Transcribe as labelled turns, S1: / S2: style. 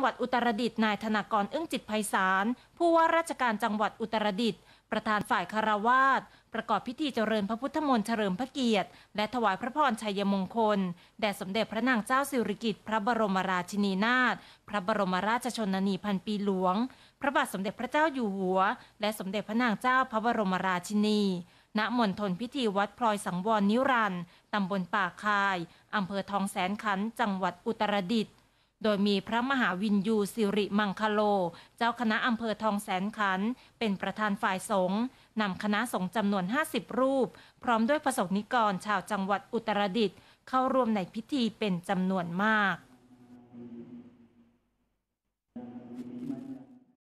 S1: ังหวัดอุตรดิตถ์นายธนากรอึ้งจิตไพศาลผู้ว่าราชการจังหวัดอุตรดิตถ์ประธานฝ่ายคารวาสประกอบพิธีเจริญพระพุทธมนต์เฉลิมพระเกียรติ และถวายพระพรชัยมงคลแด่สมเด็จพระนางเจ้าสิริกิติ์พระบรมราชินีนาถพระบรมราชชนนีพันปีหลวง พระบาทสมเด็จพระเจ้าอยู่หัว และสมเด็จพระนางเจ้าพระบรมราชินีณมณฑลพิธีวัดพลอยสังวรนิรันตำบลป่าคายอำเภอทองแสนขัน จังหวัดอุตรดิตถ์โดยมีพระมหาวินยูสิริมังคโล เจ้าคณะอำเภอทองแสนขัน เป็นประธานฝ่ายสงฆ์นำคณะสงฆ์จำนวน 50 รูป พร้อมด้วยประสงนิกร ชาวจังหวัดอุตรดิตถ์เข้าร่วมในพิธีเป็นจำนวนมาก